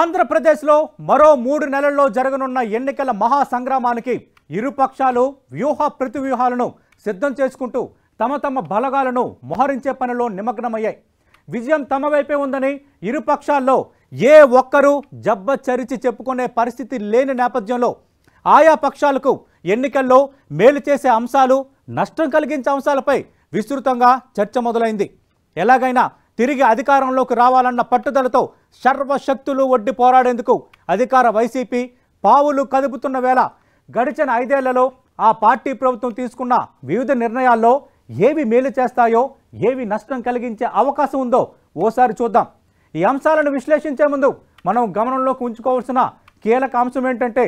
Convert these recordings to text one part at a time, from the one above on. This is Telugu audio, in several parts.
ఆంధ్రప్రదేశ్లో మరో మూడు నెలల్లో జరగనున్న ఎన్నికల మహాసంగ్రామానికి ఇరుపక్షాలు వ్యూహ ప్రతివ్యూహాలను సిద్ధం చేసుకుంటూ తమ తమ బలగాలను మోహరించే పనిలో నిమగ్నమయ్యాయి విజయం తమ వైపే ఉందని ఇరుపక్షాల్లో ఏ ఒక్కరూ జబ్బ చరిచి చెప్పుకునే పరిస్థితి లేని నేపథ్యంలో ఆయా పక్షాలకు ఎన్నికల్లో మేలు చేసే అంశాలు నష్టం కలిగించే అంశాలపై విస్తృతంగా చర్చ మొదలైంది ఎలాగైనా తిరిగి అధికారంలోకి రావాలన్న పట్టుదలతో సర్వశక్తులు ఒడ్డి పోరాడేందుకు అధికార వైసీపీ పావులు కదుపుతున్న వేళ గడిచిన ఐదేళ్లలో ఆ పార్టీ ప్రభుత్వం తీసుకున్న వివిధ నిర్ణయాల్లో ఏవి మేలు చేస్తాయో ఏవి నష్టం కలిగించే అవకాశం ఉందో ఓసారి చూద్దాం ఈ అంశాలను విశ్లేషించే ముందు మనం గమనంలోకి ఉంచుకోవాల్సిన కీలక అంశం ఏంటంటే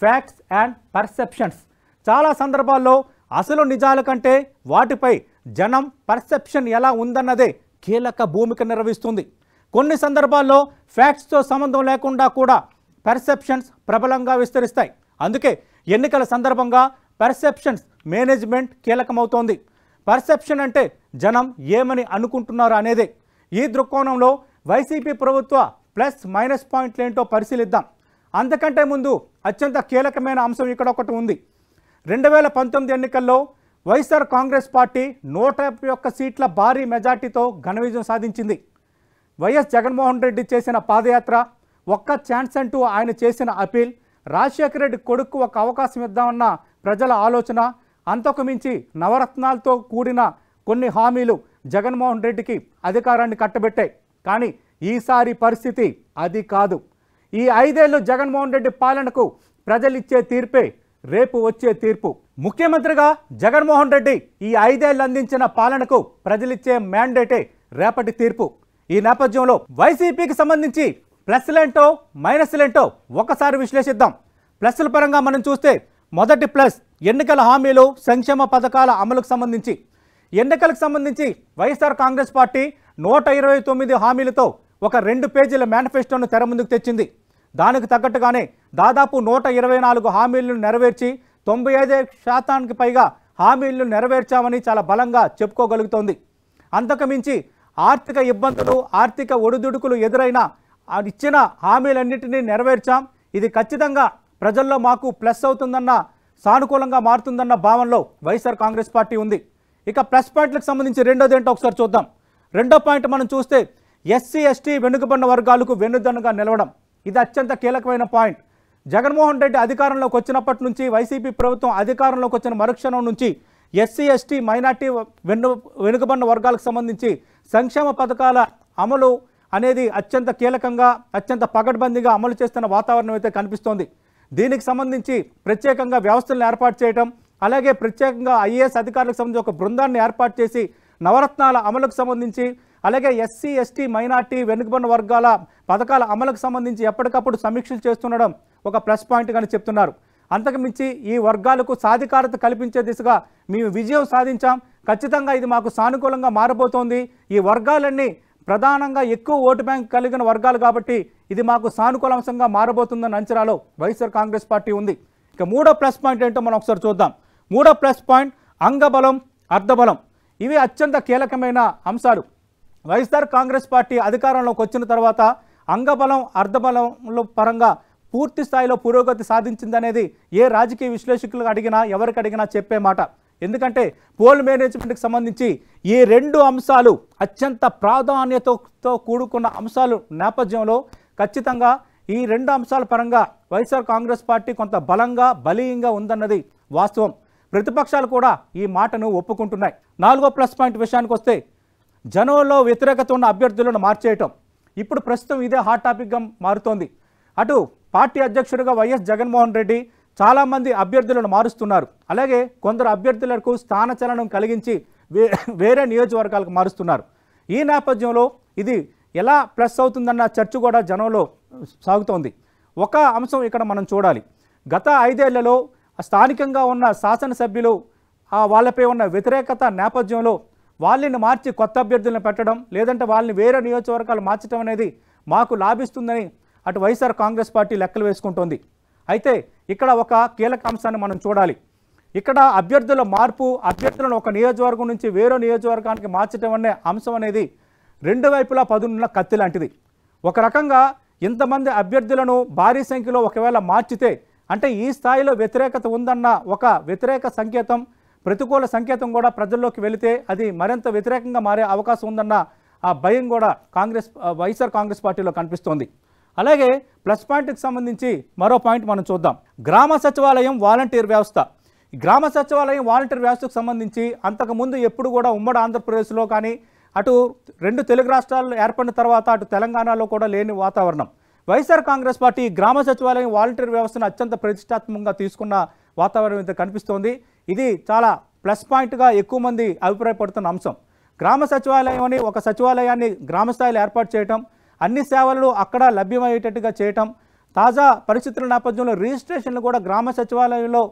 ఫ్యాక్ట్స్ అండ్ పర్సెప్షన్స్ చాలా సందర్భాల్లో అసలు నిజాల కంటే వాటిపై జనం పర్సెప్షన్ ఎలా ఉందన్నదే కీలక భూమిక నిర్వహిస్తుంది కొన్ని సందర్భాల్లో ఫ్యాక్ట్స్తో సంబంధం లేకుండా కూడా పెర్సెప్షన్స్ ప్రబలంగా విస్తరిస్తాయి అందుకే ఎన్నికల సందర్భంగా పెర్సెప్షన్స్ మేనేజ్మెంట్ కీలకమవుతోంది పర్సెప్షన్ అంటే జనం ఏమని అనుకుంటున్నారు అనేదే ఈ దృక్కోణంలో వైసీపీ ప్రభుత్వ ప్లస్ మైనస్ పాయింట్లు ఏంటో పరిశీలిద్దాం అంతకంటే ముందు అత్యంత కీలకమైన అంశం ఇక్కడ ఒకటి ఉంది రెండు వేల పంతొమ్మిది ఎన్నికల్లో వైఎస్ఆర్ కాంగ్రెస్ పార్టీ నూట యాభై ఒక్క సీట్ల భారీ మెజార్టీతో ఘన విజయం సాధించింది వైఎస్ జగన్మోహన్ రెడ్డి చేసిన పాదయాత్ర ఒక్క ఛాన్స్ అంటూ ఆయన చేసిన అపీల్ రాజశేఖర రెడ్డి కొడుకు ఒక అవకాశం ఇద్దామన్న ప్రజల ఆలోచన అంతకు మించి నవరత్నాలతో కూడిన కొన్ని హామీలు జగన్మోహన్ రెడ్డికి అధికారాన్ని కట్టబెట్టాయి కానీ ఈసారి పరిస్థితి అది కాదు ఈ ఐదేళ్లు జగన్మోహన్ రెడ్డి పాలనకు ప్రజలిచ్చే తీర్పే రేపు వచ్చే తీర్పు ముఖ్యమంత్రిగా జగన్మోహన్ రెడ్డి ఈ ఐదేళ్లు అందించిన పాలనకు ప్రజలిచ్చే మ్యాండేటే రేపటి తీర్పు ఈ నేపథ్యంలో వైసీపీకి సంబంధించి ప్లస్లేంటో మైనస్లేంటో ఒకసారి విశ్లేషిద్దాం ప్లస్ల పరంగా మనం చూస్తే మొదటి ప్లస్ ఎన్నికల హామీలు సంక్షేమ పథకాల అమలుకు సంబంధించి ఎన్నికలకు సంబంధించి వైఎస్ఆర్ కాంగ్రెస్ పార్టీ నూట ఇరవై తొమ్మిది హామీలతో ఒక రెండు పేజీల మేనిఫెస్టోను తెర ముందుకు తెచ్చింది దానికి తగ్గట్టుగానే దాదాపు నూట ఇరవై నాలుగు హామీలను నెరవేర్చి తొంభై ఐదు శాతానికి పైగా హామీలను నెరవేర్చామని చాలా బలంగా చెప్పుకోగలుగుతోంది అంతకుమించి ఆర్థిక ఇబ్బందులు ఆర్థిక ఒడిదుడుకులు ఎదురైన ఇచ్చిన హామీలన్నింటినీ నెరవేర్చాం ఇది ఖచ్చితంగా ప్రజల్లో మాకు ప్లస్ అవుతుందన్న సానుకూలంగా మారుతుందన్న భావనలో వైఎస్ఆర్ కాంగ్రెస్ పార్టీ ఉంది ఇక ప్లస్ పాయింట్లకు సంబంధించి రెండోది ఏంటో ఒకసారి చూద్దాం రెండో పాయింట్ మనం చూస్తే ఎస్సీ ఎస్టీ వెనుకబడిన వర్గాలకు వెన్నుదన్నుగా నిలవడం ఇది అత్యంత కీలకమైన పాయింట్ జగన్మోహన్ రెడ్డి అధికారంలోకి వచ్చినప్పటి నుంచి వైసీపీ ప్రభుత్వం అధికారంలోకి వచ్చిన మరుక్షణం నుంచి ఎస్సీ ఎస్టీ మైనార్టీ వెను వెనుకబడిన వర్గాలకు సంబంధించి సంక్షేమ పథకాల అమలు అనేది అత్యంత కీలకంగా అత్యంత పగడ్బందీగా అమలు చేస్తున్న వాతావరణం అయితే కనిపిస్తోంది దీనికి సంబంధించి ప్రత్యేకంగా వ్యవస్థలను ఏర్పాటు చేయడం అలాగే ప్రత్యేకంగా ఐఏఎస్ అధికారులకు సంబంధించి ఒక బృందాన్ని ఏర్పాటు చేసి నవరత్నాల అమలుకు సంబంధించి అలాగే ఎస్సీ ఎస్టీ మైనార్టీ వెనుకబడిన వర్గాల పథకాల అమలుకు సంబంధించి ఎప్పటికప్పుడు సమీక్షలు చేస్తుండడం ఒక ప్లస్ పాయింట్ కానీ చెప్తున్నారు అంతకుమించి ఈ వర్గాలకు సాధికారత కల్పించే దిశగా మేము విజయం సాధించాం ఖచ్చితంగా ఇది మాకు సానుకూలంగా మారబోతోంది ఈ వర్గాలన్నీ ప్రధానంగా ఎక్కువ ఓటు బ్యాంక్ కలిగిన వర్గాలు కాబట్టి ఇది మాకు సానుకూల అంశంగా మారబోతుందన్న అంచనాలో వైఎస్ఆర్ కాంగ్రెస్ పార్టీ ఉంది ఇక మూడో ప్లస్ పాయింట్ ఏంటో మనం ఒకసారి చూద్దాం మూడో ప్లస్ పాయింట్ అంగబలం అర్ధబలం ఇవి అత్యంత కీలకమైన అంశాలు వైఎస్ఆర్ కాంగ్రెస్ పార్టీ అధికారంలోకి వచ్చిన తర్వాత అంగబలం అర్ధబలం పరంగా పూర్తి స్థాయిలో పురోగతి సాధించిందనేది ఏ రాజకీయ విశ్లేషకులు అడిగినా ఎవరికి అడిగినా చెప్పే మాట ఎందుకంటే పోల్ మేనేజ్మెంట్కి సంబంధించి ఈ రెండు అంశాలు అత్యంత ప్రాధాన్యతతో కూడుకున్న అంశాలు నేపథ్యంలో ఖచ్చితంగా ఈ రెండు అంశాల పరంగా వైఎస్ఆర్ కాంగ్రెస్ పార్టీ కొంత బలంగా బలీయంగా ఉందన్నది వాస్తవం ప్రతిపక్షాలు కూడా ఈ మాటను ఒప్పుకుంటున్నాయి నాలుగో ప్లస్ పాయింట్ విషయానికి వస్తే జనంలో వ్యతిరేకత ఉన్న అభ్యర్థులను మార్చేయటం ఇప్పుడు ప్రస్తుతం ఇదే హాట్ టాపిక్గా మారుతోంది అటు పార్టీ అధ్యక్షుడిగా వైఎస్ జగన్మోహన్ రెడ్డి చాలామంది అభ్యర్థులను మారుస్తున్నారు అలాగే కొందరు అభ్యర్థులకు స్థానచలనం కలిగించి వేరే నియోజకవర్గాలకు మారుస్తున్నారు ఈ నేపథ్యంలో ఇది ఎలా ప్లస్ అవుతుందన్న చర్చ కూడా జనంలో సాగుతోంది ఒక అంశం ఇక్కడ మనం చూడాలి గత ఐదేళ్లలో స్థానికంగా ఉన్న శాసనసభ్యులు వాళ్ళపై ఉన్న వ్యతిరేకత నేపథ్యంలో వాళ్ళని మార్చి కొత్త అభ్యర్థులను పెట్టడం లేదంటే వాళ్ళని వేరే నియోజకవర్గాలు మార్చడం అనేది మాకు లాభిస్తుందని అటు వైఎస్ఆర్ కాంగ్రెస్ పార్టీ లెక్కలు వేసుకుంటోంది అయితే ఇక్కడ ఒక కీలక అంశాన్ని మనం చూడాలి ఇక్కడ అభ్యర్థుల మార్పు అభ్యర్థులను ఒక నియోజకవర్గం నుంచి వేరే నియోజకవర్గానికి మార్చడం అనే అంశం అనేది రెండు వైపులా పదునున్న కత్తి లాంటిది ఒక రకంగా ఇంతమంది అభ్యర్థులను భారీ సంఖ్యలో ఒకవేళ మార్చితే అంటే ఈ స్థాయిలో వ్యతిరేకత ఉందన్న ఒక వ్యతిరేక సంకేతం ప్రతికూల సంకేతం కూడా ప్రజల్లోకి వెళితే అది మరింత వ్యతిరేకంగా మారే అవకాశం ఉందన్న ఆ భయం కూడా కాంగ్రెస్ వైఎస్ఆర్ కాంగ్రెస్ పార్టీలో కనిపిస్తోంది అలాగే ప్లస్ పాయింట్కి సంబంధించి మరో పాయింట్ మనం చూద్దాం గ్రామ సచివాలయం వాలంటీర్ వ్యవస్థ గ్రామ సచివాలయం వాలంటీర్ వ్యవస్థకు సంబంధించి అంతకుముందు ఎప్పుడు కూడా ఉమ్మడి ఆంధ్రప్రదేశ్లో కానీ అటు రెండు తెలుగు రాష్ట్రాలు ఏర్పడిన తర్వాత అటు తెలంగాణలో కూడా లేని వాతావరణం వైఎస్ఆర్ కాంగ్రెస్ పార్టీ గ్రామ సచివాలయం వాలంటీర్ వ్యవస్థను అత్యంత ప్రతిష్టాత్మకంగా తీసుకున్న వాతావరణం ఇంత కనిపిస్తోంది ఇది చాలా ప్లస్ పాయింట్గా ఎక్కువ మంది అభిప్రాయపడుతున్న అంశం గ్రామ సచివాలయం అని ఒక సచివాలయాన్ని గ్రామస్థాయిలో ఏర్పాటు చేయడం అన్ని సేవలు అక్కడ లభ్యమయ్యేటట్టుగా చేయటం తాజా పరిస్థితుల నేపథ్యంలో రిజిస్ట్రేషన్లు కూడా గ్రామ సచివాలయంలో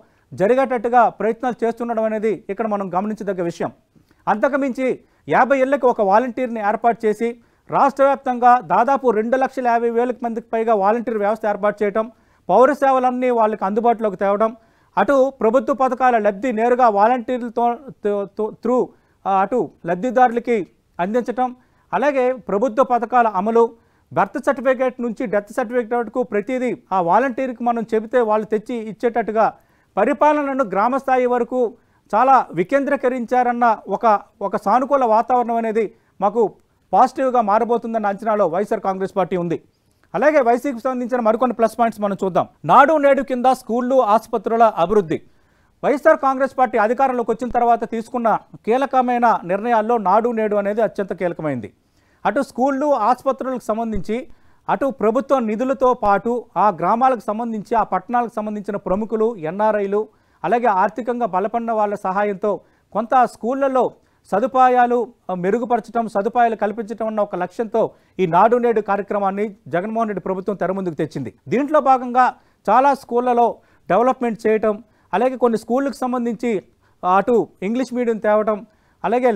జరిగేటట్టుగా ప్రయత్నాలు చేస్తుండడం అనేది ఇక్కడ మనం గమనించదగ్గ విషయం అంతకుమించి యాభై ఏళ్ళకి ఒక వాలంటీర్ని ఏర్పాటు చేసి రాష్ట్ర వ్యాప్తంగా దాదాపు రెండు లక్షల యాభై వేలకు మందికి పైగా వాలంటీర్ వ్యవస్థ ఏర్పాటు చేయడం పౌర సేవలన్నీ వాళ్ళకి అందుబాటులోకి తేవడం అటు ప్రభుత్వ పథకాల లబ్ధి నేరుగా వాలంటీర్లతో త్రూ అటు లబ్ధిదారులకి అందించటం అలాగే ప్రభుత్వ పథకాల అమలు బర్త్ సర్టిఫికేట్ నుంచి డెత్ సర్టిఫికేట్ వరకు ప్రతిదీ ఆ వాలంటీర్కి మనం చెబితే వాళ్ళు తెచ్చి ఇచ్చేటట్టుగా పరిపాలనను గ్రామస్థాయి వరకు చాలా వికేంద్రీకరించారన్న ఒక ఒక సానుకూల వాతావరణం అనేది మాకు పాజిటివ్గా మారబోతుందన్న అంచనాలో వైఎస్ఆర్ కాంగ్రెస్ పార్టీ ఉంది అలాగే వైసీపీకి సంబంధించిన మరికొన్ని ప్లస్ పాయింట్స్ మనం చూద్దాం నాడు నేడు కింద స్కూళ్ళు ఆసుపత్రుల అభివృద్ధి వైఎస్ఆర్ కాంగ్రెస్ పార్టీ అధికారంలోకి వచ్చిన తర్వాత తీసుకున్న కీలకమైన నిర్ణయాల్లో నాడు నేడు అనేది అత్యంత కీలకమైంది అటు స్కూళ్ళు ఆసుపత్రులకు సంబంధించి అటు ప్రభుత్వ నిధులతో పాటు ఆ గ్రామాలకు సంబంధించి ఆ పట్టణాలకు సంబంధించిన ప్రముఖులు ఎన్ఆర్ఐలు అలాగే ఆర్థికంగా బలపడిన వాళ్ళ సహాయంతో కొంత స్కూళ్ళలో సదుపాయాలు మెరుగుపరచడం సదుపాయాలు కల్పించడం అన్న ఒక లక్ష్యంతో ఈ నాడు నేడు కార్యక్రమాన్ని జగన్మోహన్ రెడ్డి ప్రభుత్వం తెరముందుకు తెచ్చింది దీంట్లో భాగంగా చాలా స్కూళ్ళలో డెవలప్మెంట్ చేయటం అలాగే కొన్ని స్కూళ్ళకు సంబంధించి అటు ఇంగ్లీష్ మీడియం తేవటం అలాగే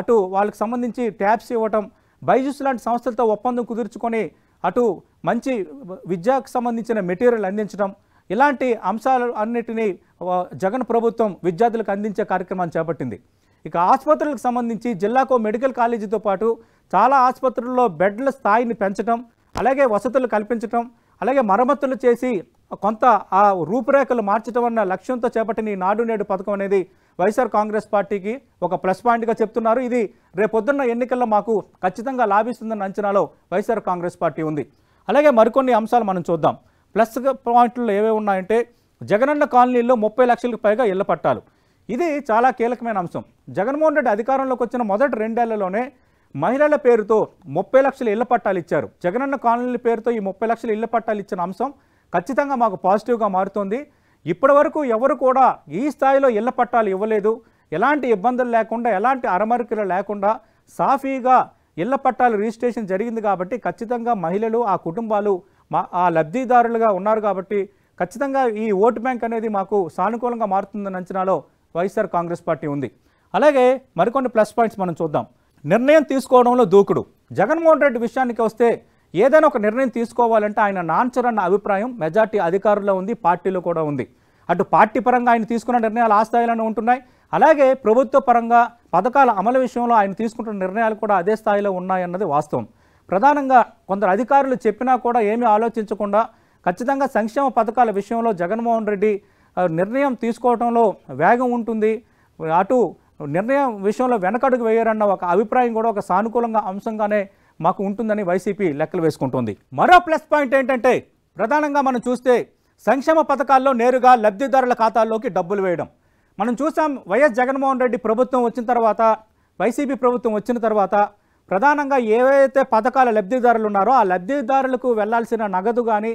అటు వాళ్ళకి సంబంధించి ట్యాబ్స్ ఇవ్వటం బైజూస్ లాంటి సంస్థలతో ఒప్పందం కుదుర్చుకొని అటు మంచి విద్యకు సంబంధించిన మెటీరియల్ అందించడం ఇలాంటి అంశాలు అన్నిటినీ జగన్ ప్రభుత్వం విద్యార్థులకు అందించే కార్యక్రమాన్ని చేపట్టింది ఇక ఆసుపత్రులకు సంబంధించి జిల్లాకు మెడికల్ కాలేజీతో పాటు చాలా ఆసుపత్రుల్లో బెడ్ల స్థాయిని పెంచడం అలాగే వసతులు కల్పించడం అలాగే మరమ్మతులు చేసి కొంత ఆ రూపురేఖలు మార్చడం అన్న లక్ష్యంతో చేపట్టిన ఈ నాడు నేడు పథకం అనేది వైఎస్ఆర్ కాంగ్రెస్ పార్టీకి ఒక ప్లస్ పాయింట్గా చెప్తున్నారు ఇది రేపొద్దున్న ఎన్నికల్లో మాకు ఖచ్చితంగా లాభిస్తుందన్న అంచనాలో వైఎస్ఆర్ కాంగ్రెస్ పార్టీ ఉంది అలాగే మరికొన్ని అంశాలు మనం చూద్దాం ప్లస్ పాయింట్లు ఏవే ఉన్నాయంటే జగనన్న కాలనీలో ముప్పై లక్షలకు పైగా ఇళ్ల పట్టాలు ఇది చాలా కీలకమైన అంశం జగన్మోహన్ రెడ్డి అధికారంలోకి వచ్చిన మొదటి రెండేళ్లలోనే మహిళల పేరుతో ముప్పై లక్షల ఇళ్ల పట్టాలు ఇచ్చారు జగనన్న కాలనీల పేరుతో ఈ ముప్పై లక్షల ఇళ్ల పట్టాలు ఇచ్చిన అంశం ఖచ్చితంగా మాకు పాజిటివ్గా మారుతోంది ఇప్పటి వరకు ఎవరు కూడా ఈ స్థాయిలో ఇళ్ల పట్టాలు ఇవ్వలేదు ఎలాంటి ఇబ్బందులు లేకుండా ఎలాంటి అరమరికలు లేకుండా సాఫీగా ఇళ్ల పట్టాలు రిజిస్ట్రేషన్ జరిగింది కాబట్టి ఖచ్చితంగా మహిళలు ఆ కుటుంబాలు మా ఆ లబ్ధిదారులుగా ఉన్నారు కాబట్టి ఖచ్చితంగా ఈ ఓటు బ్యాంక్ అనేది మాకు సానుకూలంగా మారుతుందని అంచనాలో వైఎస్ఆర్ కాంగ్రెస్ పార్టీ ఉంది అలాగే మరికొన్ని ప్లస్ పాయింట్స్ మనం చూద్దాం నిర్ణయం తీసుకోవడంలో దూకుడు జగన్మోహన్ రెడ్డి విషయానికి వస్తే ఏదైనా ఒక నిర్ణయం తీసుకోవాలంటే ఆయన నాన్సర్ అన్న అభిప్రాయం మెజార్టీ అధికారుల్లో ఉంది పార్టీలో కూడా ఉంది అటు పార్టీ పరంగా ఆయన తీసుకున్న నిర్ణయాలు ఆ స్థాయిలోనే ఉంటున్నాయి అలాగే ప్రభుత్వ పరంగా పథకాల అమలు విషయంలో ఆయన తీసుకుంటున్న నిర్ణయాలు కూడా అదే స్థాయిలో ఉన్నాయన్నది వాస్తవం ప్రధానంగా కొందరు అధికారులు చెప్పినా కూడా ఏమీ ఆలోచించకుండా ఖచ్చితంగా సంక్షేమ పథకాల విషయంలో జగన్మోహన్ రెడ్డి నిర్ణయం తీసుకోవడంలో వేగం ఉంటుంది అటు నిర్ణయం విషయంలో వెనకడుగు వేయరన్న ఒక అభిప్రాయం కూడా ఒక సానుకూలంగా అంశంగానే మాకు ఉంటుందని వైసీపీ లెక్కలు వేసుకుంటోంది మరో ప్లస్ పాయింట్ ఏంటంటే ప్రధానంగా మనం చూస్తే సంక్షేమ పథకాల్లో నేరుగా లబ్ధిదారుల ఖాతాల్లోకి డబ్బులు వేయడం మనం చూసాం వైఎస్ జగన్మోహన్ రెడ్డి ప్రభుత్వం వచ్చిన తర్వాత వైసీపీ ప్రభుత్వం వచ్చిన తర్వాత ప్రధానంగా ఏవైతే పథకాల లబ్ధిదారులు ఉన్నారో ఆ లబ్ధిదారులకు వెళ్లాల్సిన నగదు కానీ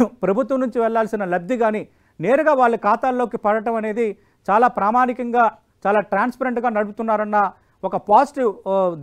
ప్రభుత్వం నుంచి వెళ్లాల్సిన లబ్ధి కానీ నేరుగా వాళ్ళ ఖాతాల్లోకి పడటం అనేది చాలా ప్రామాణికంగా చాలా ట్రాన్స్పరెంట్గా నడుపుతున్నారన్న ఒక పాజిటివ్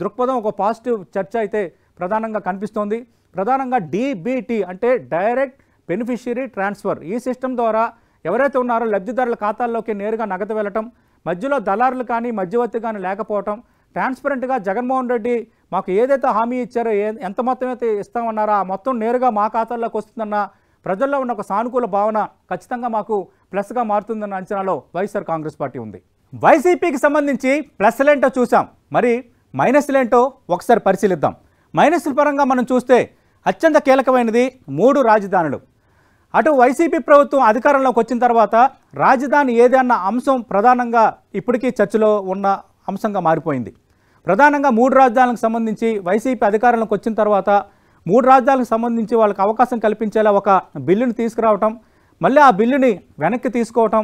దృక్పథం ఒక పాజిటివ్ చర్చ అయితే ప్రధానంగా కనిపిస్తోంది ప్రధానంగా డీబీటీ అంటే డైరెక్ట్ బెనిఫిషియరీ ట్రాన్స్ఫర్ ఈ సిస్టమ్ ద్వారా ఎవరైతే ఉన్నారో లబ్ధిదారుల ఖాతాల్లోకి నేరుగా నగదు వెళ్ళటం మధ్యలో దళారులు కానీ మధ్యవర్తి కానీ లేకపోవటం ట్రాన్స్పరెంట్గా జగన్మోహన్ రెడ్డి మాకు ఏదైతే హామీ ఇచ్చారో ఎంత మొత్తం అయితే ఇస్తామన్నారో ఆ మొత్తం నేరుగా మా ఖాతాల్లోకి వస్తుందన్న ప్రజల్లో ఉన్న ఒక సానుకూల భావన ఖచ్చితంగా మాకు ప్లస్గా మారుతుందన్న అంచనాలో వైఎస్ఆర్ కాంగ్రెస్ పార్టీ ఉంది వైసీపీకి సంబంధించి ప్లస్లేంటో చూసాం మరి మైనస్లేంటో ఒకసారి పరిశీలిద్దాం మైనస్ల పరంగా మనం చూస్తే అత్యంత కీలకమైనది మూడు రాజధానులు అటు వైసీపీ ప్రభుత్వం అధికారంలోకి వచ్చిన తర్వాత రాజధాని ఏది అన్న అంశం ప్రధానంగా ఇప్పటికీ చర్చలో ఉన్న అంశంగా మారిపోయింది ప్రధానంగా మూడు రాజధానులకు సంబంధించి వైసీపీ అధికారంలోకి వచ్చిన తర్వాత మూడు రాజధానులకు సంబంధించి వాళ్ళకి అవకాశం కల్పించేలా ఒక బిల్లుని తీసుకురావటం మళ్ళీ ఆ బిల్లుని వెనక్కి తీసుకోవటం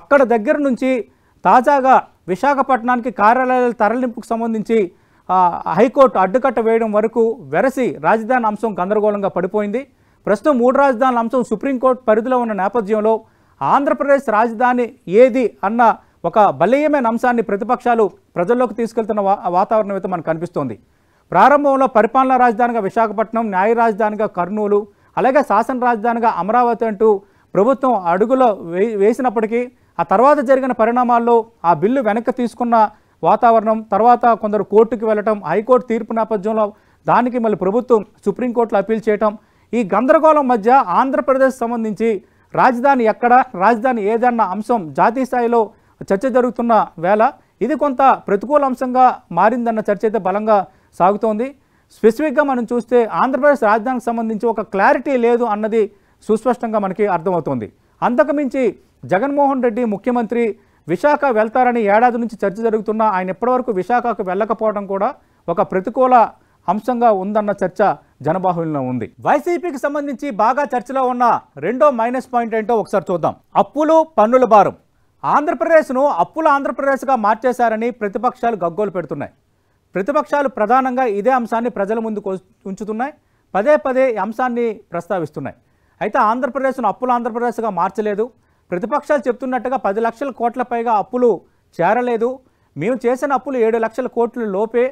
అక్కడ దగ్గర నుంచి తాజాగా విశాఖపట్నానికి కార్యాలయాల తరలింపుకు సంబంధించి హైకోర్టు అడ్డుకట్ట వేయడం వరకు వెరసి రాజధాని అంశం గందరగోళంగా పడిపోయింది ప్రస్తుతం మూడు రాజధానుల అంశం సుప్రీంకోర్టు పరిధిలో ఉన్న నేపథ్యంలో ఆంధ్రప్రదేశ్ రాజధాని ఏది అన్న ఒక బలీయమైన అంశాన్ని ప్రతిపక్షాలు ప్రజల్లోకి తీసుకెళ్తున్న వాతావరణం అయితే మనకు కనిపిస్తోంది ప్రారంభంలో పరిపాలనా రాజధానిగా విశాఖపట్నం న్యాయ రాజధానిగా కర్నూలు అలాగే శాసన రాజధానిగా అమరావతి అంటూ ప్రభుత్వం అడుగులో వేసినప్పటికీ ఆ తర్వాత జరిగిన పరిణామాల్లో ఆ బిల్లు వెనక్కి తీసుకున్న వాతావరణం తర్వాత కొందరు కోర్టుకి వెళ్ళటం హైకోర్టు తీర్పు నేపథ్యంలో దానికి మళ్ళీ ప్రభుత్వం సుప్రీంకోర్టులో అప్పీల్ చేయటం ఈ గందరగోళం మధ్య ఆంధ్రప్రదేశ్ సంబంధించి రాజధాని ఎక్కడ రాజధాని ఏదన్న అంశం జాతీయ స్థాయిలో చర్చ జరుగుతున్న వేళ ఇది కొంత ప్రతికూల అంశంగా మారిందన్న చర్చ అయితే బలంగా సాగుతోంది స్పెసిఫిక్గా మనం చూస్తే ఆంధ్రప్రదేశ్ రాజధానికి సంబంధించి ఒక క్లారిటీ లేదు అన్నది సుస్పష్టంగా మనకి అర్థమవుతోంది అంతకుమించి జగన్మోహన్ రెడ్డి ముఖ్యమంత్రి విశాఖ వెళ్తారని ఏడాది నుంచి చర్చ జరుగుతున్నా ఆయన ఎప్పటివరకు విశాఖకు వెళ్ళకపోవడం కూడా ఒక ప్రతికూల అంశంగా ఉందన్న చర్చ జనబాహుల్యంలో ఉంది వైసీపీకి సంబంధించి బాగా చర్చలో ఉన్న రెండో మైనస్ పాయింట్ ఏంటో ఒకసారి చూద్దాం అప్పులు పన్నుల భారం ఆంధ్రప్రదేశ్ను అప్పుల ఆంధ్రప్రదేశ్గా మార్చేశారని ప్రతిపక్షాలు గగ్గోలు పెడుతున్నాయి ప్రతిపక్షాలు ప్రధానంగా ఇదే అంశాన్ని ప్రజల ముందుకు ఉంచుతున్నాయి పదే పదే అంశాన్ని ప్రస్తావిస్తున్నాయి అయితే ఆంధ్రప్రదేశ్ను అప్పుల ఆంధ్రప్రదేశ్గా మార్చలేదు ప్రతిపక్షాలు చెప్తున్నట్టుగా పది లక్షల కోట్ల పైగా అప్పులు చేరలేదు మేము చేసిన అప్పులు ఏడు లక్షల కోట్ల లోపే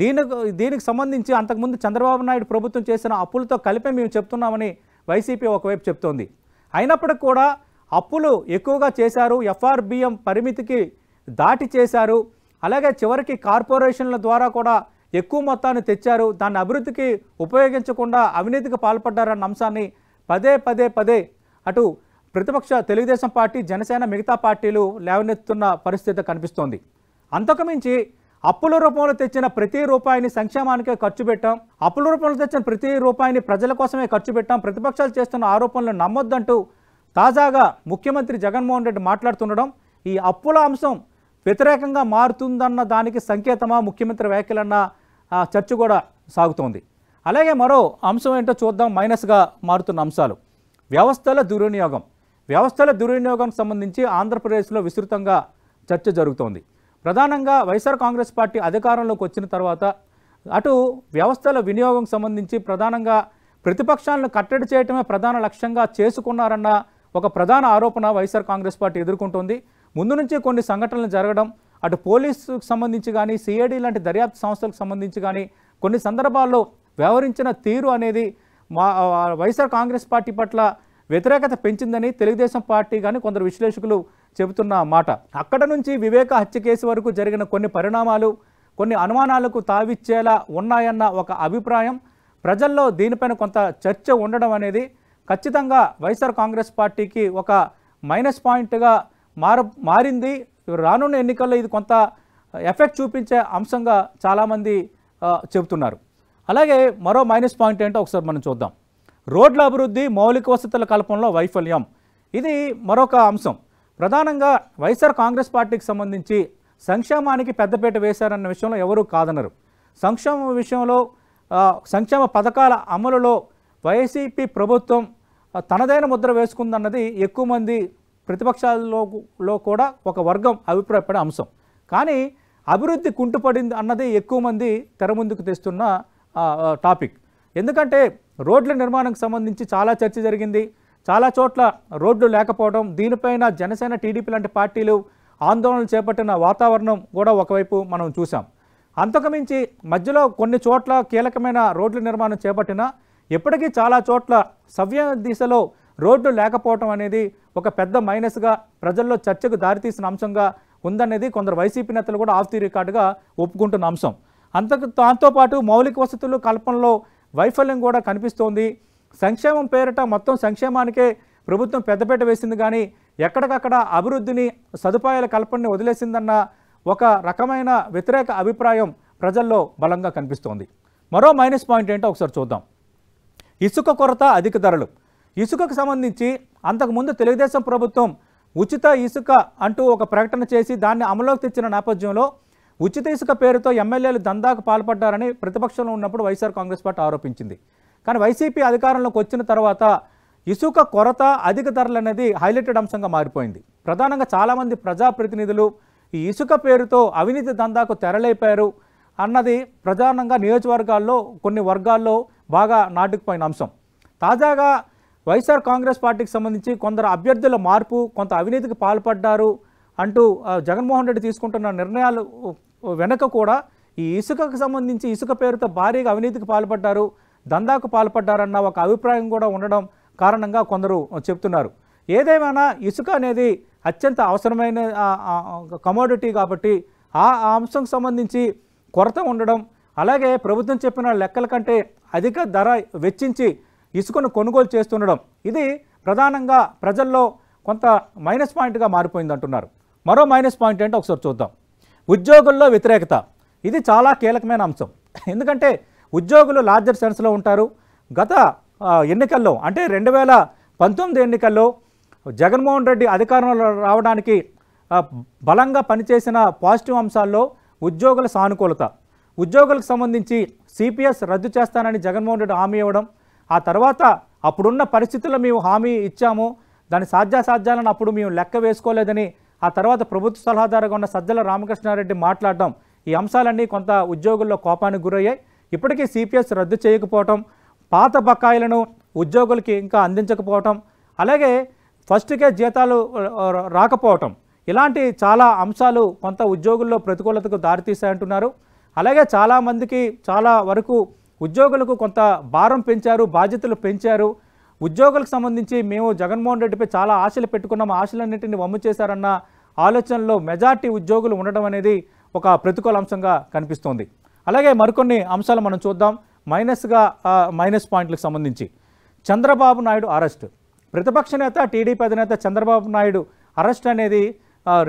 దీనికి దీనికి సంబంధించి అంతకుముందు చంద్రబాబు నాయుడు ప్రభుత్వం చేసిన అప్పులతో కలిపే మేము చెప్తున్నామని వైసీపీ ఒకవైపు చెప్తోంది అయినప్పటికి కూడా అప్పులు ఎక్కువగా చేశారు ఎఫ్ఆర్బిఎం పరిమితికి దాటి చేశారు అలాగే చివరికి కార్పొరేషన్ల ద్వారా కూడా ఎక్కువ మొత్తాన్ని తెచ్చారు దాన్ని అభివృద్ధికి ఉపయోగించకుండా అవినీతికి పాల్పడ్డారన్న అంశాన్ని పదే పదే పదే అటు ప్రతిపక్ష తెలుగుదేశం పార్టీ జనసేన మిగతా పార్టీలు లేవనెత్తున్న పరిస్థితి కనిపిస్తోంది అంతకుమించి అప్పుల రూపంలో తెచ్చిన ప్రతి రూపాయిని సంక్షేమానికే ఖర్చు పెట్టాం అప్పుల రూపంలో తెచ్చిన ప్రతి రూపాయిని ప్రజల కోసమే ఖర్చు పెట్టాం ప్రతిపక్షాలు చేస్తున్న ఆరోపణలు నమ్మొద్దంటూ తాజాగా ముఖ్యమంత్రి జగన్మోహన్ రెడ్డి మాట్లాడుతుండడం ఈ అప్పుల అంశం వ్యతిరేకంగా మారుతుందన్న దానికి సంకేతమా ముఖ్యమంత్రి వ్యాఖ్యలన్న చర్చ కూడా సాగుతోంది అలాగే మరో అంశం ఏంటో చూద్దాం మైనస్గా మారుతున్న అంశాలు వ్యవస్థల దుర్వినియోగం వ్యవస్థల దుర్వినియోగం సంబంధించి ఆంధ్రప్రదేశ్లో విస్తృతంగా చర్చ జరుగుతోంది ప్రధానంగా వైఎస్ఆర్ కాంగ్రెస్ పార్టీ అధికారంలోకి వచ్చిన తర్వాత అటు వ్యవస్థల వినియోగం సంబంధించి ప్రధానంగా ప్రతిపక్షాలను కట్టడి చేయటమే ప్రధాన లక్ష్యంగా చేసుకున్నారన్న ఒక ప్రధాన ఆరోపణ వైఎస్ఆర్ కాంగ్రెస్ పార్టీ ఎదుర్కొంటోంది ముందు నుంచి కొన్ని సంఘటనలు జరగడం అటు పోలీసుకు సంబంధించి కానీ సిఐడి లాంటి దర్యాప్తు సంస్థలకు సంబంధించి కానీ కొన్ని సందర్భాల్లో వ్యవహరించిన తీరు అనేది మా వైఎస్ఆర్ కాంగ్రెస్ పార్టీ పట్ల వ్యతిరేకత పెంచిందని తెలుగుదేశం పార్టీ కానీ కొందరు విశ్లేషకులు చెబుతున్న మాట అక్కడ నుంచి వివేక హత్య కేసు వరకు జరిగిన కొన్ని పరిణామాలు కొన్ని అనుమానాలకు తావిచ్చేలా ఉన్నాయన్న ఒక అభిప్రాయం ప్రజల్లో దీనిపైన కొంత చర్చ ఉండడం అనేది ఖచ్చితంగా వైఎస్ఆర్ కాంగ్రెస్ పార్టీకి ఒక మైనస్ పాయింట్గా మార మారింది రానున్న ఎన్నికల్లో ఇది కొంత ఎఫెక్ట్ చూపించే అంశంగా చాలామంది చెబుతున్నారు అలాగే మరో మైనస్ పాయింట్ ఏంటో ఒకసారి మనం చూద్దాం రోడ్ల అభివృద్ధి మౌలిక వసతుల కల్పనలో వైఫల్యం ఇది మరొక అంశం ప్రధానంగా వైఎస్ఆర్ కాంగ్రెస్ పార్టీకి సంబంధించి సంక్షేమానికి పెద్దపీట వేశారన్న విషయంలో ఎవరూ కాదనరు సంక్షేమ విషయంలో సంక్షేమ పథకాల అమలులో వైసీపీ ప్రభుత్వం తనదైన ముద్ర వేసుకుందన్నది ఎక్కువ మంది ప్రతిపక్షాలలో కూడా ఒక వర్గం అభిప్రాయపడే అంశం కానీ అభివృద్ధి కుంటుపడింది అన్నది ఎక్కువ మంది తెర ముందుకు తెస్తున్న టాపిక్ ఎందుకంటే రోడ్ల నిర్మాణం సంబంధించి చాలా చర్చ జరిగింది చాలా చోట్ల రోడ్లు లేకపోవడం దీనిపైన జనసేన టీడీపీ లాంటి పార్టీలు ఆందోళనలు చేపట్టిన వాతావరణం కూడా ఒకవైపు మనం చూసాం అంతకుమించి మధ్యలో కొన్ని చోట్ల కీలకమైన రోడ్ల నిర్మాణం చేపట్టినా ఇప్పటికీ చాలా చోట్ల సవ్య దిశలో రోడ్లు లేకపోవడం అనేది ఒక పెద్ద మైనస్గా ప్రజల్లో చర్చకు దారితీసిన అంశంగా ఉందనేది కొందరు వైసీపీ నేతలు కూడా ఆఫ్ ది రికార్డుగా ఒప్పుకుంటున్న అంశం అంత దాంతోపాటు మౌలిక వసతులు కల్పనలో వైఫల్యం కూడా కనిపిస్తోంది సంక్షేమం పేరిట మొత్తం సంక్షేమానికే ప్రభుత్వం పెద్దపేట వేసింది కానీ ఎక్కడికక్కడ అభివృద్ధిని సదుపాయాల కల్పనని వదిలేసిందన్న ఒక రకమైన వ్యతిరేక అభిప్రాయం ప్రజల్లో బలంగా కనిపిస్తోంది మరో మైనస్ పాయింట్ ఏంటో ఒకసారి చూద్దాం ఇసుక కొరత అధిక ధరలు ఇసుకకు సంబంధించి అంతకుముందు తెలుగుదేశం ప్రభుత్వం ఉచిత ఇసుక అంటూ ఒక ప్రకటన చేసి దాన్ని అమలులోకి తెచ్చిన నేపథ్యంలో ఉచిత ఇసుక పేరుతో ఎమ్మెల్యేలు దందాకు పాల్పడ్డారని ప్రతిపక్షంలో ఉన్నప్పుడు వైఎస్ఆర్ కాంగ్రెస్ పార్టీ ఆరోపించింది కానీ వైసీపీ అధికారంలోకి వచ్చిన తర్వాత ఇసుక కొరత అధిక ధరలు అనేది హైలైటెడ్ అంశంగా మారిపోయింది ప్రధానంగా చాలామంది ప్రజాప్రతినిధులు ఈ ఇసుక పేరుతో అవినీతి దందాకు తెరలేపారు అన్నది ప్రధానంగా నియోజకవర్గాల్లో కొన్ని వర్గాల్లో బాగా నాటుకుపోయిన అంశం తాజాగా వైఎస్ఆర్ కాంగ్రెస్ పార్టీకి సంబంధించి కొందరు అభ్యర్థుల మార్పు కొంత అవినీతికి పాల్పడ్డారు అంటూ జగన్మోహన్ రెడ్డి తీసుకుంటున్న నిర్ణయాలు వెనక కూడా ఈ ఇసుకకు సంబంధించి ఇసుక పేరుతో భారీగా అవినీతికి పాల్పడ్డారు దందాకు పాల్పడ్డారన్న ఒక అభిప్రాయం కూడా ఉండడం కారణంగా కొందరు చెప్తున్నారు ఏదేమైనా ఇసుక అనేది అత్యంత అవసరమైన కమోడిటీ కాబట్టి ఆ అంశంకు సంబంధించి కొరత ఉండడం అలాగే ప్రభుత్వం చెప్పిన లెక్కల కంటే అధిక ధర వెచ్చించి ఇసుకను కొనుగోలు చేస్తుండడం ఇది ప్రధానంగా ప్రజల్లో కొంత మైనస్ పాయింట్గా మారిపోయిందంటున్నారు మరో మైనస్ పాయింట్ ఏంటో ఒకసారి చూద్దాం ఉద్యోగుల్లో వ్యతిరేకత ఇది చాలా కీలకమైన అంశం ఎందుకంటే ఉద్యోగులు లార్జర్ సెన్స్లో ఉంటారు గత ఎన్నికల్లో అంటే రెండు వేల పంతొమ్మిది ఎన్నికల్లో జగన్మోహన్ రెడ్డి అధికారంలో రావడానికి బలంగా పనిచేసిన పాజిటివ్ అంశాల్లో ఉద్యోగుల సానుకూలత ఉద్యోగులకు సంబంధించి సిపిఎస్ రద్దు చేస్తానని జగన్మోహన్ రెడ్డి హామీ ఇవ్వడం ఆ తర్వాత అప్పుడున్న పరిస్థితుల్లో మేము హామీ ఇచ్చాము దాని సాధ్యాసాధ్యాలను అప్పుడు మేము లెక్క వేసుకోలేదని ఆ తర్వాత ప్రభుత్వ సలహాదారుగా ఉన్న సజ్జల రామకృష్ణారెడ్డి మాట్లాడడం ఈ అంశాలన్నీ కొంత ఉద్యోగుల్లో కోపానికి గురయ్యాయి ఇప్పటికీ సిపిఎస్ రద్దు చేయకపోవటం పాత బకాయిలను ఉద్యోగులకి ఇంకా అందించకపోవటం అలాగే ఫస్ట్కే జీతాలు రాకపోవటం ఇలాంటి చాలా అంశాలు కొంత ఉద్యోగుల్లో ప్రతికూలతకు దారితీశాయంటున్నారు అలాగే చాలామందికి చాలా వరకు ఉద్యోగులకు కొంత భారం పెంచారు బాధ్యతలు పెంచారు ఉద్యోగులకు సంబంధించి మేము జగన్మోహన్ రెడ్డిపై చాలా ఆశలు పెట్టుకున్నాము ఆశలన్నింటినీ వమ్ము చేశారన్న ఆలోచనలో మెజార్టీ ఉద్యోగులు ఉండడం అనేది ఒక ప్రతికూల అంశంగా కనిపిస్తోంది అలాగే మరికొన్ని అంశాలు మనం చూద్దాం మైనస్గా మైనస్ పాయింట్లకు సంబంధించి చంద్రబాబు నాయుడు అరెస్ట్ ప్రతిపక్ష నేత టీడీపీ అధినేత చంద్రబాబు నాయుడు అరెస్ట్ అనేది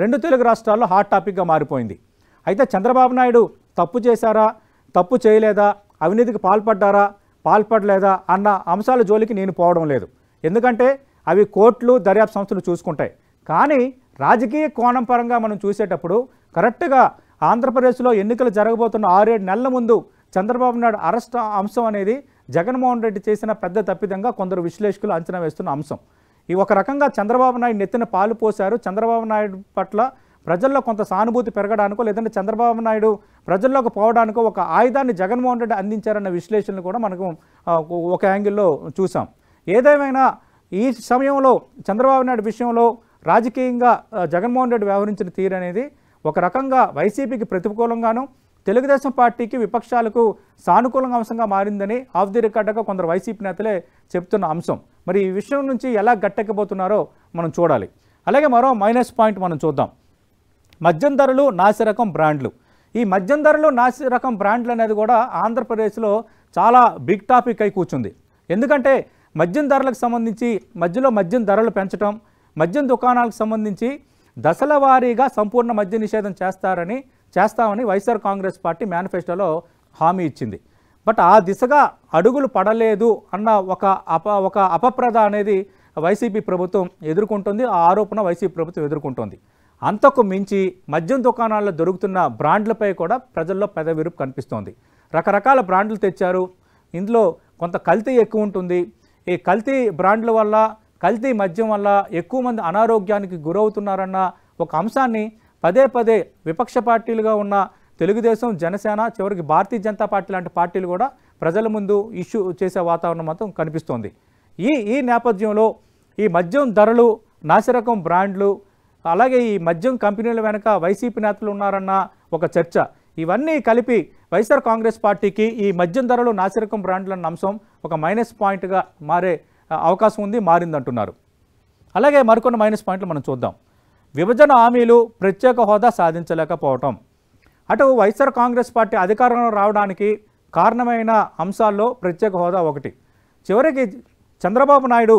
రెండు తెలుగు రాష్ట్రాల్లో హాట్ టాపిక్గా మారిపోయింది అయితే చంద్రబాబు నాయుడు తప్పు చేశారా తప్పు చేయలేదా అవినీతికి పాల్పడ్డారా పాల్పడలేదా అన్న అంశాల జోలికి నేను పోవడం లేదు ఎందుకంటే అవి కోర్టులు దర్యాప్తు సంస్థలు చూసుకుంటాయి కానీ రాజకీయ కోణం పరంగా మనం చూసేటప్పుడు కరెక్ట్గా ఆంధ్రప్రదేశ్లో ఎన్నికలు జరగబోతున్న ఆరేడు నెలల ముందు చంద్రబాబు నాయుడు అరెస్ట్ అంశం అనేది జగన్మోహన్ రెడ్డి చేసిన పెద్ద తప్పిదంగా కొందరు విశ్లేషకులు అంచనా వేస్తున్న అంశం ఈ ఒక రకంగా చంద్రబాబు నాయుడు నెత్తిన పాలు పోశారు చంద్రబాబు నాయుడు పట్ల ప్రజల్లో కొంత సానుభూతి పెరగడానికో లేదంటే చంద్రబాబు నాయుడు ప్రజల్లోకి పోవడానికో ఒక ఆయుధాన్ని జగన్మోహన్ రెడ్డి అందించారన్న విశ్లేషణలు కూడా మనకు ఒక యాంగిల్లో చూసాం ఏదేమైనా ఈ సమయంలో చంద్రబాబు నాయుడు విషయంలో రాజకీయంగా జగన్మోహన్ రెడ్డి వ్యవహరించిన తీరు అనేది ఒక రకంగా వైసీపీకి ప్రతికూలంగాను తెలుగుదేశం పార్టీకి విపక్షాలకు సానుకూలంగా అంశంగా మారిందని ఆఫ్ ది రికార్డ్గా కొందరు వైసీపీ నేతలే చెప్తున్న అంశం మరి ఈ విషయం నుంచి ఎలా గట్టెక్కబోతున్నారో మనం చూడాలి అలాగే మరో మైనస్ పాయింట్ మనం చూద్దాం మద్యం ధరలు నాసిరకం బ్రాండ్లు ఈ మద్యం ధరలు నాసిరకం బ్రాండ్లు అనేది కూడా ఆంధ్రప్రదేశ్లో చాలా బిగ్ టాపిక్ అయి కూర్చుంది ఎందుకంటే మద్యం ధరలకు సంబంధించి మధ్యలో మద్యం ధరలు పెంచడం మద్యం దుకాణాలకు సంబంధించి దశల వారీగా సంపూర్ణ మద్య నిషేధం చేస్తారని చేస్తామని వైఎస్ఆర్ కాంగ్రెస్ పార్టీ మేనిఫెస్టోలో హామీ ఇచ్చింది బట్ ఆ దిశగా అడుగులు పడలేదు అన్న ఒక అప ఒక అపప్రద అనేది వైసీపీ ప్రభుత్వం ఎదుర్కొంటుంది ఆ ఆరోపణ వైసీపీ ప్రభుత్వం ఎదుర్కొంటుంది అంతకు మించి మద్యం దుకాణాల్లో దొరుకుతున్న బ్రాండ్లపై కూడా ప్రజల్లో పెద్ద విరుపు కనిపిస్తోంది రకరకాల బ్రాండ్లు తెచ్చారు ఇందులో కొంత కల్తీ ఎక్కువ ఉంటుంది ఈ కల్తీ బ్రాండ్ల వల్ల కల్తీ మద్యం వల్ల ఎక్కువ మంది అనారోగ్యానికి గురవుతున్నారన్న ఒక అంశాన్ని పదే పదే విపక్ష పార్టీలుగా ఉన్న తెలుగుదేశం జనసేన చివరికి భారతీయ జనతా పార్టీ లాంటి పార్టీలు కూడా ప్రజల ముందు ఇష్యూ చేసే వాతావరణం మాత్రం కనిపిస్తోంది ఈ ఈ నేపథ్యంలో ఈ మద్యం ధరలు నాసిరకం బ్రాండ్లు అలాగే ఈ మద్యం కంపెనీల వెనక వైసీపీ నేతలు ఉన్నారన్న ఒక చర్చ ఇవన్నీ కలిపి వైఎస్ఆర్ కాంగ్రెస్ పార్టీకి ఈ మద్యం ధరలు నాసిరకం బ్రాండ్లన్న అంశం ఒక మైనస్ పాయింట్గా మారే అవకాశం ఉంది మారిందంటున్నారు అలాగే మరికొన్ని మైనస్ పాయింట్లు మనం చూద్దాం విభజన హామీలు ప్రత్యేక హోదా సాధించలేకపోవటం అటు వైఎస్ఆర్ కాంగ్రెస్ పార్టీ అధికారంలో రావడానికి కారణమైన అంశాల్లో ప్రత్యేక హోదా ఒకటి చివరికి చంద్రబాబు నాయుడు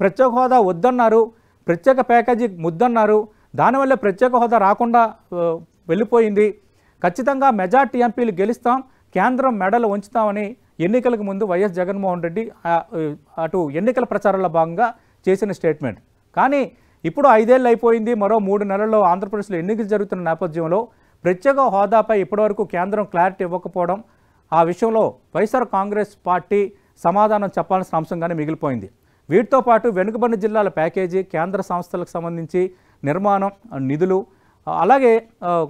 ప్రత్యేక హోదా వద్దన్నారు ప్రత్యేక ప్యాకేజీ ముద్దన్నారు దానివల్ల ప్రత్యేక హోదా రాకుండా వెళ్ళిపోయింది ఖచ్చితంగా మెజార్టీ ఎంపీలు గెలుస్తాం కేంద్రం మెడలు ఉంచుతామని ఎన్నికలకు ముందు వైఎస్ జగన్మోహన్ రెడ్డి అటు ఎన్నికల ప్రచారంలో భాగంగా చేసిన స్టేట్మెంట్ కానీ ఇప్పుడు ఐదేళ్ళు అయిపోయింది మరో మూడు నెలల్లో ఆంధ్రప్రదేశ్లో ఎన్నికలు జరుగుతున్న నేపథ్యంలో ప్రత్యేక హోదాపై ఇప్పటివరకు కేంద్రం క్లారిటీ ఇవ్వకపోవడం ఆ విషయంలో వైఎస్ఆర్ కాంగ్రెస్ పార్టీ సమాధానం చెప్పాల్సిన అంశంగానే మిగిలిపోయింది వీటితో పాటు వెనుకబడిన జిల్లాల ప్యాకేజీ కేంద్ర సంస్థలకు సంబంధించి నిర్మాణం నిధులు అలాగే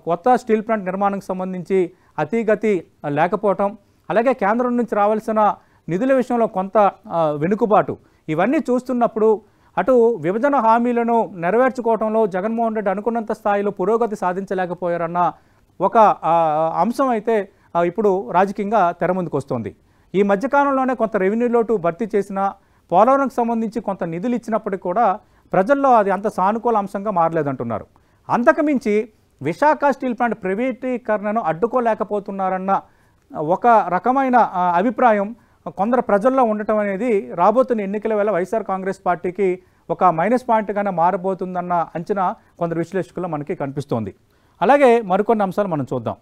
కొత్త స్టీల్ ప్లాంట్ నిర్మాణంకు సంబంధించి అతిగతి లేకపోవటం అలాగే కేంద్రం నుంచి రావాల్సిన నిధుల విషయంలో కొంత వెనుకబాటు ఇవన్నీ చూస్తున్నప్పుడు అటు విభజన హామీలను నెరవేర్చుకోవడంలో జగన్మోహన్ రెడ్డి అనుకున్నంత స్థాయిలో పురోగతి సాధించలేకపోయారన్న ఒక అంశం అయితే ఇప్పుడు రాజకీయంగా తెర ముందుకు వస్తోంది ఈ మధ్యకాలంలోనే కొంత రెవెన్యూ లోటు భర్తీ చేసిన పోలవరంకు సంబంధించి కొంత నిధులు ఇచ్చినప్పటికీ కూడా ప్రజల్లో అది అంత సానుకూల అంశంగా మారలేదంటున్నారు అంతకుమించి విశాఖ స్టీల్ ప్లాంట్ ప్రైవేటీకరణను అడ్డుకోలేకపోతున్నారన్న ఒక రకమైన అభిప్రాయం కొందరు ప్రజల్లో ఉండటం అనేది రాబోతున్న ఎన్నికల వేళ వైఎస్ఆర్ కాంగ్రెస్ పార్టీకి ఒక మైనస్ పాయింట్గానే మారబోతుందన్న అంచనా కొందరు విశ్లేషకుల్లో మనకి కనిపిస్తోంది అలాగే మరికొన్ని అంశాలు మనం చూద్దాం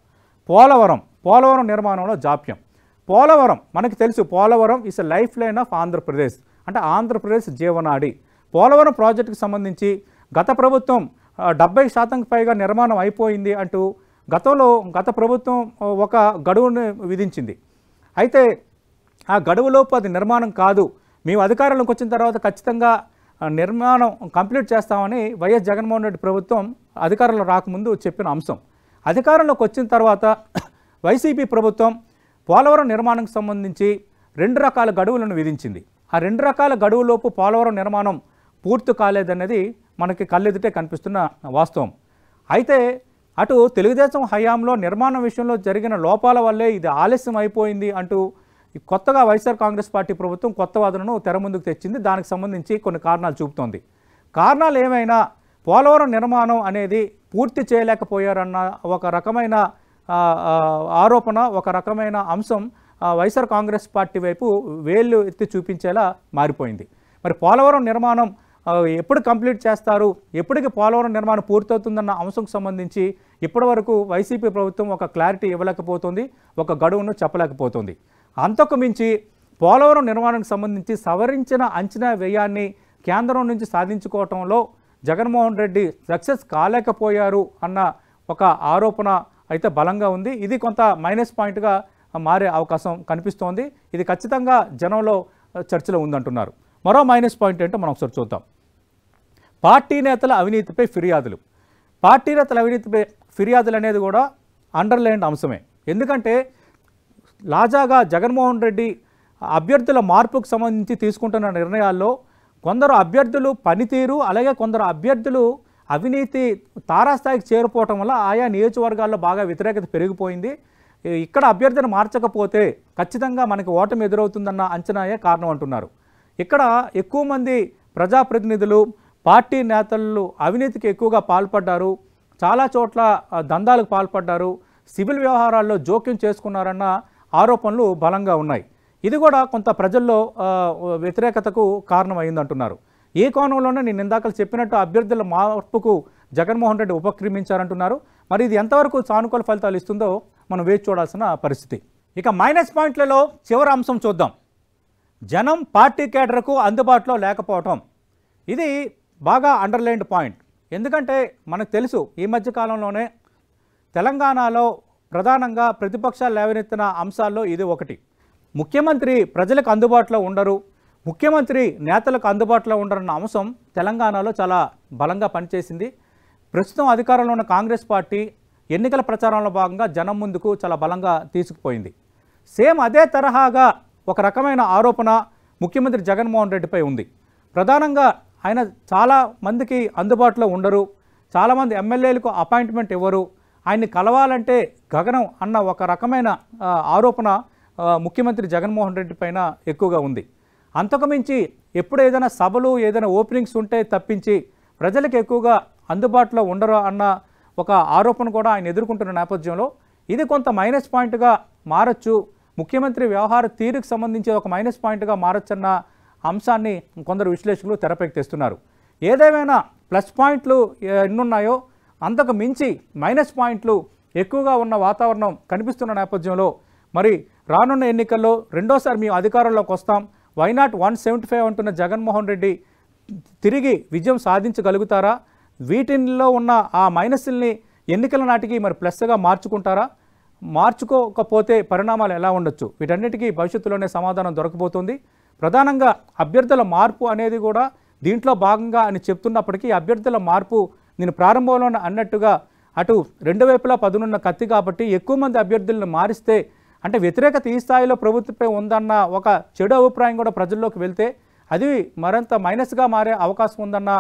పోలవరం పోలవరం నిర్మాణంలో జాప్యం పోలవరం మనకి తెలుసు Polavaram is life line of Andhra Pradesh అంటే ఆంధ్రప్రదేశ్ జీవనాడి పోలవరం ప్రాజెక్టుకు సంబంధించి గత ప్రభుత్వం డెబ్బై శాతంకి పైగా నిర్మాణం అయిపోయింది అంటూ గతంలో గత ప్రభుత్వం ఒక గడువును విధించింది అయితే ఆ గడువులోపు అది నిర్మాణం కాదు మేము అధికారంలోకి వచ్చిన తర్వాత ఖచ్చితంగా నిర్మాణం కంప్లీట్ చేస్తామని వైఎస్ జగన్మోహన్ రెడ్డి ప్రభుత్వం అధికారంలో రాకముందు చెప్పిన అంశం అధికారంలోకి వచ్చిన తర్వాత వైసీపీ ప్రభుత్వం పోలవరం నిర్మాణంకి సంబంధించి రెండు రకాల గడువులను విధించింది ఆ రెండు రకాల గడువులోపు పోలవరం నిర్మాణం పూర్తి కాలేదన్నది మనకి కళ్ళెదుటే కనిపిస్తున్న వాస్తవం అయితే అటు తెలుగుదేశం హయాంలో నిర్మాణం విషయంలో జరిగిన లోపాల వల్లే ఇది ఆలస్యం అయిపోయింది అంటూ కొత్తగా వైఎస్ఆర్ కాంగ్రెస్ పార్టీ ప్రభుత్వం కొత్త వాదనను తెర ముందుకు తెచ్చింది దానికి సంబంధించి కొన్ని కారణాలు చూపుతోంది కారణాలు ఏమైనా పోలవరం నిర్మాణం అనేది పూర్తి చేయలేకపోయారన్న ఒక రకమైన ఆరోపణ ఒక రకమైన అంశం వైఎస్ఆర్ కాంగ్రెస్ పార్టీ వైపు వేళ్ళు ఎత్తి చూపించేలా మారిపోయింది మరి పోలవరం నిర్మాణం ఎప్పుడు కంప్లీట్ చేస్తారు ఎప్పటికి పోలవరం నిర్మాణం పూర్తవుతుందన్న అంశంకు సంబంధించి ఇప్పటి వరకు వైసీపీ ప్రభుత్వం ఒక క్లారిటీ ఇవ్వలేకపోతుంది ఒక గడువును చెప్పలేకపోతుంది అంతకు మించి పోలవరం నిర్మాణానికి సంబంధించి సవరించిన అంచనా వ్యయాన్ని కేంద్రం నుంచి సాధించుకోవటంలో జగన్మోహన్ రెడ్డి సక్సెస్ కాలేకపోయారు అన్న ఒక ఆరోపణ అయితే బలంగా ఉంది ఇది కొంత మైనస్ పాయింట్గా మారే అవకాశం కనిపిస్తోంది ఇది ఖచ్చితంగా జనంలో చర్చలో ఉందంటున్నారు మరో మైనస్ పాయింట్ ఏంటో మనం ఒకసారి చూద్దాం పార్టీ నేతల అవినీతిపై ఫిర్యాదులు పార్టీ నేతల అవినీతిపై ఫిర్యాదులు అనేది కూడా అండర్లైన్ అంశమే ఎందుకంటే లాజాగా జగన్మోహన్ రెడ్డి అభ్యర్థుల మార్పుకు సంబంధించి తీసుకుంటున్న నిర్ణయాల్లో కొందరు అభ్యర్థులు పనితీరు అలాగే కొందరు అభ్యర్థులు అవినీతి తారాస్థాయికి చేరుకోవటం వల్ల ఆయా నియోజకవర్గాల్లో బాగా వ్యతిరేకత పెరిగిపోయింది ఇక్కడ అభ్యర్థిని మార్చకపోతే ఖచ్చితంగా మనకి ఓటమి ఎదురవుతుందన్న అంచనాయే కారణం అంటున్నారు ఇక్కడ ఎక్కువ మంది ప్రజాప్రతినిధులు పార్టీ నేతలు అవినీతికి ఎక్కువగా పాల్పడ్డారు చాలా చోట్ల దందాలకు పాల్పడ్డారు సివిల్ వ్యవహారాల్లో జోక్యం చేసుకున్నారన్న ఆరోపణలు బలంగా ఉన్నాయి ఇది కూడా కొంత ప్రజల్లో వ్యతిరేకతకు కారణమైందంటున్నారు ఈ కోణంలోనే నేను ఇందాకలు చెప్పినట్టు అభ్యర్థుల మార్పుకు జగన్మోహన్ రెడ్డి ఉపక్రమించారంటున్నారు మరి ఇది ఎంతవరకు సానుకూల ఫలితాలు ఇస్తుందో మనం వేచి చూడాల్సిన పరిస్థితి ఇక మైనస్ పాయింట్లలో చివరి అంశం చూద్దాం జనం పార్టీ కేడర్కు అందుబాటులో లేకపోవటం ఇది బాగా అండర్లైన్డ్ పాయింట్ ఎందుకంటే మనకు తెలుసు ఈ మధ్య కాలంలోనే తెలంగాణలో ప్రధానంగా ప్రతిపక్షాలు లేవనెత్తిన అంశాల్లో ఇది ఒకటి ముఖ్యమంత్రి ప్రజలకు అందుబాటులో ఉండరు ముఖ్యమంత్రి నేతలకు అందుబాటులో ఉండరన్న అంశం తెలంగాణలో చాలా బలంగా పనిచేసింది ప్రస్తుతం అధికారంలో ఉన్న కాంగ్రెస్ పార్టీ ఎన్నికల ప్రచారంలో భాగంగా జనం ముందుకు చాలా బలంగా తీసుకుపోయింది సేమ్ అదే తరహాగా ఒక రకమైన ఆరోపణ ముఖ్యమంత్రి జగన్మోహన్ రెడ్డిపై ఉంది ప్రధానంగా ఆయన చాలా మందికి అందుబాటులో ఉండరు చాలామంది ఎమ్మెల్యేలకు అపాయింట్మెంట్ ఇవ్వరు ఆయన్ని కలవాలంటే గగనం అన్న ఒక రకమైన ఆరోపణ ముఖ్యమంత్రి జగన్మోహన్ రెడ్డి పైన ఎక్కువగా ఉంది అంతకుమించి ఎప్పుడు ఏదైనా సభలు ఏదైనా ఓపెనింగ్స్ ఉంటే తప్పించి ప్రజలకు ఎక్కువగా అందుబాటులో ఉండరు అన్న ఒక ఆరోపణ కూడా ఆయన ఎదుర్కొంటున్న నేపథ్యంలో ఇది కొంత మైనస్ పాయింట్గా మారచ్చు ముఖ్యమంత్రి వ్యవహార తీరుకు సంబంధించి ఒక మైనస్ పాయింట్గా మారచ్చన్న అంశాన్ని కొందరు విశ్లేషకులు తెరపైకి తెస్తున్నారు ఏదేమైనా ప్లస్ పాయింట్లు ఎన్నున్నాయో అంతకు మించి మైనస్ పాయింట్లు ఎక్కువగా ఉన్న వాతావరణం కనిపిస్తున్న నేపథ్యంలో మరి రానున్న ఎన్నికల్లో రెండోసారి మేము అధికారంలోకి వస్తాం వైనాట్ వన్ సెవెంటీ ఫైవ్ అంటున్న జగన్మోహన్ రెడ్డి తిరిగి విజయం సాధించగలుగుతారా వీటిల్లో ఉన్న ఆ మైనస్ల్ని ఎన్నికల నాటికి మరి ప్లస్గా మార్చుకుంటారా మార్చుకోకపోతే పరిణామాలు ఎలా ఉండొచ్చు వీటన్నిటికీ భవిష్యత్తులోనే సమాధానం దొరకబోతుంది ప్రధానంగా అభ్యర్థుల మార్పు అనేది కూడా దీంట్లో భాగంగా అని చెప్తున్నప్పటికీ అభ్యర్థుల మార్పు నేను ప్రారంభంలో అన్నట్టుగా అటు రెండు వైపులా పదునున్న కత్తి కాబట్టి ఎక్కువ మంది అభ్యర్థులను మారిస్తే అంటే వ్యతిరేకత ఈ స్థాయిలో ప్రభుత్వంపై ఉందన్న ఒక చెడు అభిప్రాయం కూడా ప్రజల్లోకి వెళ్తే అది మరింత మైనస్గా మారే అవకాశం ఉందన్న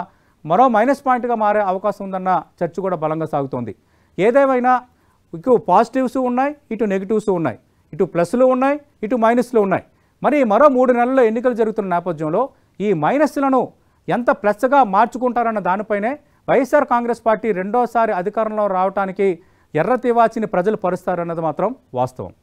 మరో మైనస్ పాయింట్గా మారే అవకాశం ఉందన్న చర్చ కూడా బలంగా సాగుతోంది ఏదేమైనా ఇటు పాజిటివ్స్ ఉన్నాయి ఇటు నెగిటివ్స్ ఉన్నాయి ఇటు ప్లస్లు ఉన్నాయి ఇటు మైనస్లు ఉన్నాయి మరి మరో మూడు నెలల్లో ఎన్నికలు జరుగుతున్న నేపథ్యంలో ఈ మైనస్లను ఎంత ప్లస్గా మార్చుకుంటారన్న దానిపైనే వైఎస్ఆర్ కాంగ్రెస్ పార్టీ రెండోసారి అధికారంలో రావడానికి ఎర్ర తివాచిని ప్రజలు పరుస్తారన్నది మాత్రం వాస్తవం